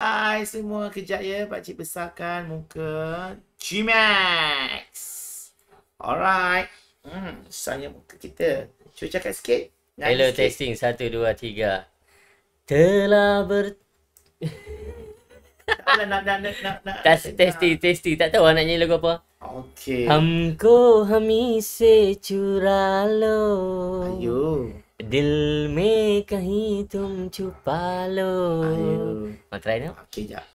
Hai semua, kejap ya Pak pakcik besarkan muka G-Max Alright, hmm, sanya muka kita Cuba cakap sikit Nanti Hello sikit. testing, 1, 2, 3 Telah ber... nak, testi testi tak, tahu nak nyanyi lagu apa Okay Hamko hamise curalo Ayo Dil me kahi tum chupalo Ayo ¿Lo trae, Aquí ya.